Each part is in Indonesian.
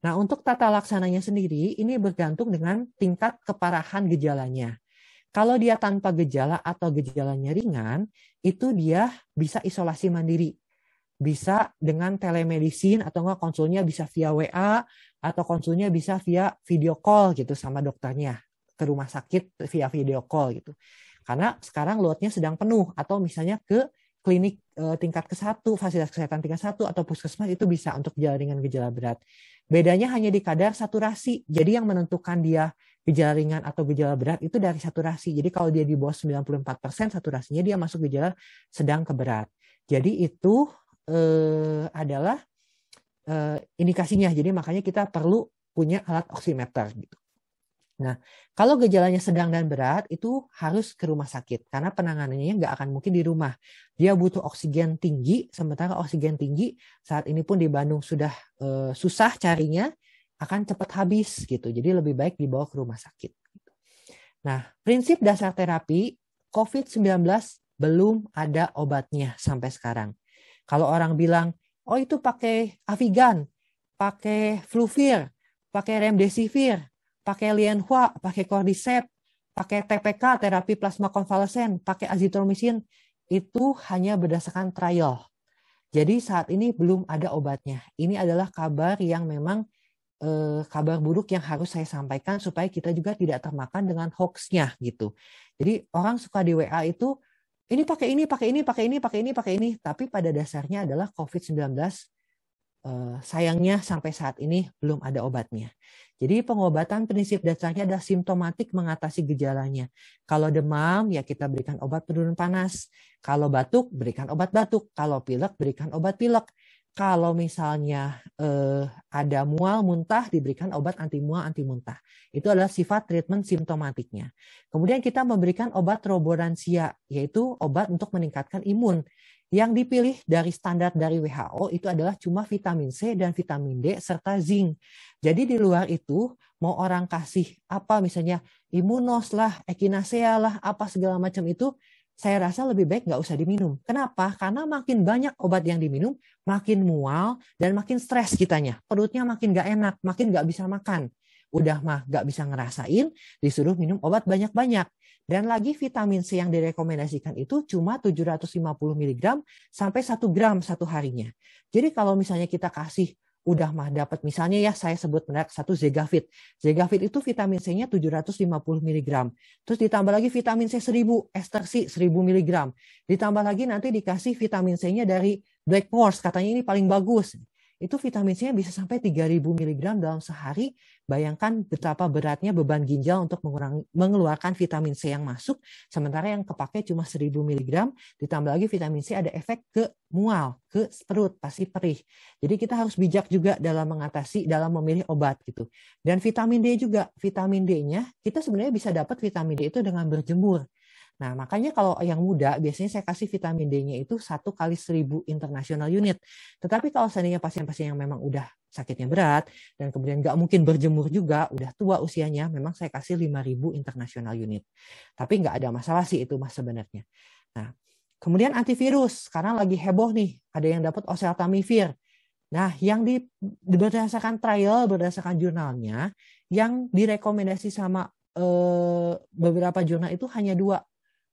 Nah, untuk tata laksananya sendiri, ini bergantung dengan tingkat keparahan gejalanya. Kalau dia tanpa gejala atau gejalanya ringan, itu dia bisa isolasi mandiri. Bisa dengan telemedicine atau enggak konsulnya bisa via WA atau konsulnya bisa via video call gitu sama dokternya ke rumah sakit via video call gitu. Karena sekarang loadnya sedang penuh atau misalnya ke klinik eh, tingkat ke satu, fasilitas kesehatan tingkat satu atau puskesmas itu bisa untuk gejala ringan gejala berat. Bedanya hanya di kadar saturasi. Jadi yang menentukan dia gejala ringan atau gejala berat itu dari saturasi. Jadi kalau dia di bawah 94% saturasinya dia masuk gejala sedang ke berat. Jadi itu eh, adalah eh, indikasinya. Jadi makanya kita perlu punya alat oximeter gitu. Nah, kalau gejalanya sedang dan berat itu harus ke rumah sakit karena penanganannya nggak akan mungkin di rumah. Dia butuh oksigen tinggi, sementara oksigen tinggi saat ini pun di Bandung sudah e, susah carinya, akan cepat habis gitu. Jadi lebih baik dibawa ke rumah sakit. Nah, prinsip dasar terapi COVID-19 belum ada obatnya sampai sekarang. Kalau orang bilang, oh itu pakai Avigan, pakai Fluvir, pakai Remdesivir, pakai lianhua, pakai cordyceps, pakai TPK, terapi plasma konvalesen, pakai azitromisin, itu hanya berdasarkan trial. Jadi saat ini belum ada obatnya. Ini adalah kabar yang memang eh, kabar buruk yang harus saya sampaikan supaya kita juga tidak termakan dengan hoaxnya gitu. Jadi orang suka di WA itu ini pakai ini, pakai ini, pakai ini, pakai ini, pakai ini, tapi pada dasarnya adalah COVID-19 Eh, sayangnya sampai saat ini belum ada obatnya. Jadi pengobatan prinsip dasarnya adalah simptomatik mengatasi gejalanya. Kalau demam ya kita berikan obat penurun panas. Kalau batuk berikan obat batuk. Kalau pilek berikan obat pilek kalau misalnya eh, ada mual muntah diberikan obat anti mual anti muntah. Itu adalah sifat treatment simptomatiknya. Kemudian kita memberikan obat roboransia yaitu obat untuk meningkatkan imun. Yang dipilih dari standar dari WHO itu adalah cuma vitamin C dan vitamin D serta zinc. Jadi di luar itu mau orang kasih apa misalnya imunos lah, echinacea lah, apa segala macam itu saya rasa lebih baik nggak usah diminum. Kenapa? Karena makin banyak obat yang diminum, makin mual dan makin stres kitanya. Perutnya makin nggak enak, makin nggak bisa makan. Udah mah nggak bisa ngerasain, disuruh minum obat banyak-banyak. Dan lagi vitamin C yang direkomendasikan itu cuma 750 mg sampai 1 gram satu harinya. Jadi kalau misalnya kita kasih udah mah dapat misalnya ya saya sebut merek satu Zegavit. Zegavit itu vitamin C-nya 750 mg. Terus ditambah lagi vitamin C 1000, ester C 1000 mg. Ditambah lagi nanti dikasih vitamin C-nya dari Black horse katanya ini paling bagus itu vitamin C nya bisa sampai 3000 mg dalam sehari. Bayangkan betapa beratnya beban ginjal untuk mengurangi, mengeluarkan vitamin C yang masuk, sementara yang kepake cuma 1000 mg, ditambah lagi vitamin C ada efek ke mual, ke perut, pasti perih. Jadi kita harus bijak juga dalam mengatasi, dalam memilih obat gitu. Dan vitamin D juga, vitamin D-nya kita sebenarnya bisa dapat vitamin D itu dengan berjemur. Nah, makanya kalau yang muda biasanya saya kasih vitamin D-nya itu satu kali seribu international unit. Tetapi kalau seandainya pasien-pasien yang memang udah sakitnya berat dan kemudian nggak mungkin berjemur juga, udah tua usianya, memang saya kasih 5000 international unit. Tapi nggak ada masalah sih itu mas sebenarnya. Nah, kemudian antivirus karena lagi heboh nih, ada yang dapat oseltamivir. Nah, yang di berdasarkan trial, berdasarkan jurnalnya, yang direkomendasi sama eh, beberapa jurnal itu hanya dua,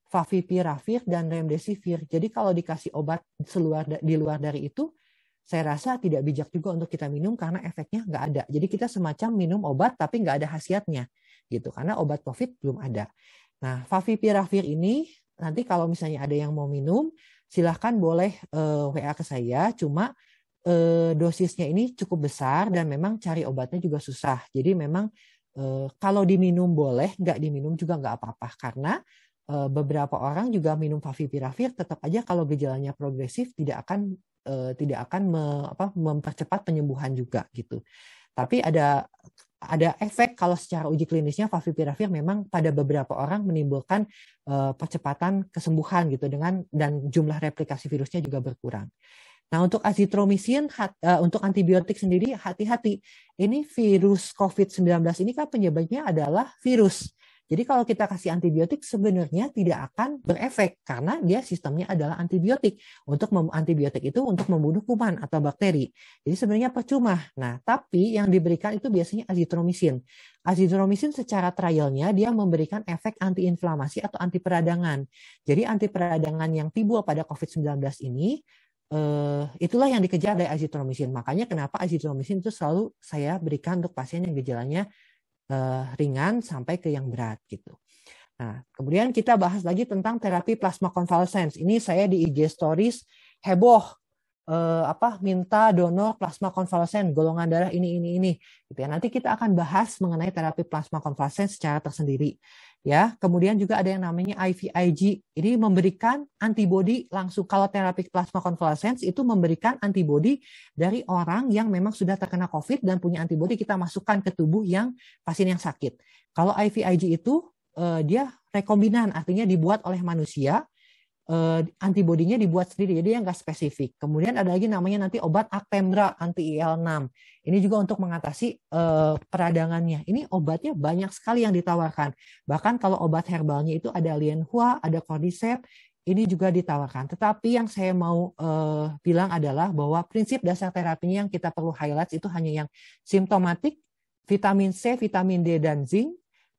favipiravir dan remdesivir. Jadi kalau dikasih obat seluar di luar dari itu, saya rasa tidak bijak juga untuk kita minum karena efeknya nggak ada. Jadi kita semacam minum obat tapi nggak ada khasiatnya gitu karena obat COVID belum ada. Nah, favipiravir ini nanti kalau misalnya ada yang mau minum, silahkan boleh uh, eh, WA ke saya. Cuma uh, dosisnya ini cukup besar dan memang cari obatnya juga susah. Jadi memang uh, kalau diminum boleh, nggak diminum juga nggak apa-apa karena Eh, beberapa orang juga minum favipiravir tetap aja kalau gejalanya progresif tidak akan eh, tidak akan mempercepat penyembuhan juga gitu. Tapi ada ada efek kalau secara uji klinisnya favipiravir memang pada beberapa orang menimbulkan eh, percepatan kesembuhan gitu dengan dan jumlah replikasi virusnya juga berkurang. Nah untuk azitromisin hat, untuk antibiotik sendiri hati-hati ini virus COVID-19 ini kan penyebabnya adalah virus jadi kalau kita kasih antibiotik sebenarnya tidak akan berefek karena dia sistemnya adalah antibiotik. Untuk antibiotik itu untuk membunuh kuman atau bakteri. Jadi sebenarnya percuma. Nah, tapi yang diberikan itu biasanya azitromisin. Azitromisin secara trialnya dia memberikan efek antiinflamasi atau anti peradangan. Jadi anti peradangan yang timbul pada COVID-19 ini Uh, itulah yang dikejar dari azitromisin. Makanya kenapa azitromisin itu selalu saya berikan untuk pasien yang gejalanya uh, ringan sampai ke yang berat gitu. Nah, kemudian kita bahas lagi tentang terapi plasma konvalesens. Ini saya di IG stories heboh eh, apa minta donor plasma konvalesen golongan darah ini ini ini gitu ya. Nanti kita akan bahas mengenai terapi plasma konvalesen secara tersendiri ya. Kemudian juga ada yang namanya IVIG. Ini memberikan antibodi langsung kalau terapi plasma konvalesens itu memberikan antibodi dari orang yang memang sudah terkena COVID dan punya antibodi kita masukkan ke tubuh yang pasien yang sakit. Kalau IVIG itu eh, dia rekombinan artinya dibuat oleh manusia uh, antibodinya dibuat sendiri, jadi yang nggak spesifik. Kemudian ada lagi namanya nanti obat Actemra anti IL-6. Ini juga untuk mengatasi uh, peradangannya. Ini obatnya banyak sekali yang ditawarkan. Bahkan kalau obat herbalnya itu ada Lianhua, ada Cordyceps, ini juga ditawarkan. Tetapi yang saya mau uh, bilang adalah bahwa prinsip dasar terapinya yang kita perlu highlight itu hanya yang simptomatik, vitamin C, vitamin D, dan zinc,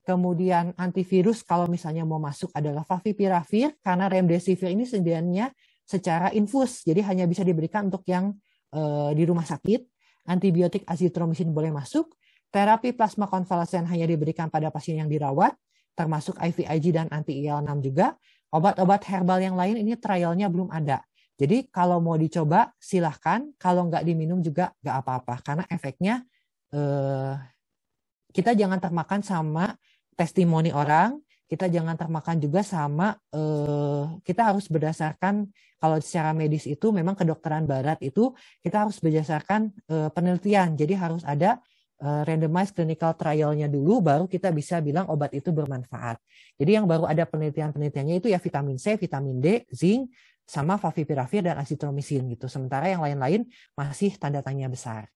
Kemudian antivirus kalau misalnya mau masuk adalah favipiravir karena remdesivir ini sedianya secara infus, jadi hanya bisa diberikan untuk yang e, di rumah sakit. Antibiotik azitromisin boleh masuk. Terapi plasma konvalesen hanya diberikan pada pasien yang dirawat, termasuk IVIG dan anti-IL6 juga. Obat-obat herbal yang lain ini trialnya belum ada. Jadi kalau mau dicoba silahkan, kalau nggak diminum juga nggak apa-apa karena efeknya eh, kita jangan termakan sama testimoni orang kita jangan termakan juga sama eh, kita harus berdasarkan kalau secara medis itu memang kedokteran barat itu kita harus berdasarkan eh, penelitian jadi harus ada eh, randomized clinical trialnya dulu baru kita bisa bilang obat itu bermanfaat jadi yang baru ada penelitian penelitiannya itu ya vitamin C vitamin D zinc sama favipiravir dan azitromisin gitu sementara yang lain-lain masih tanda tanya besar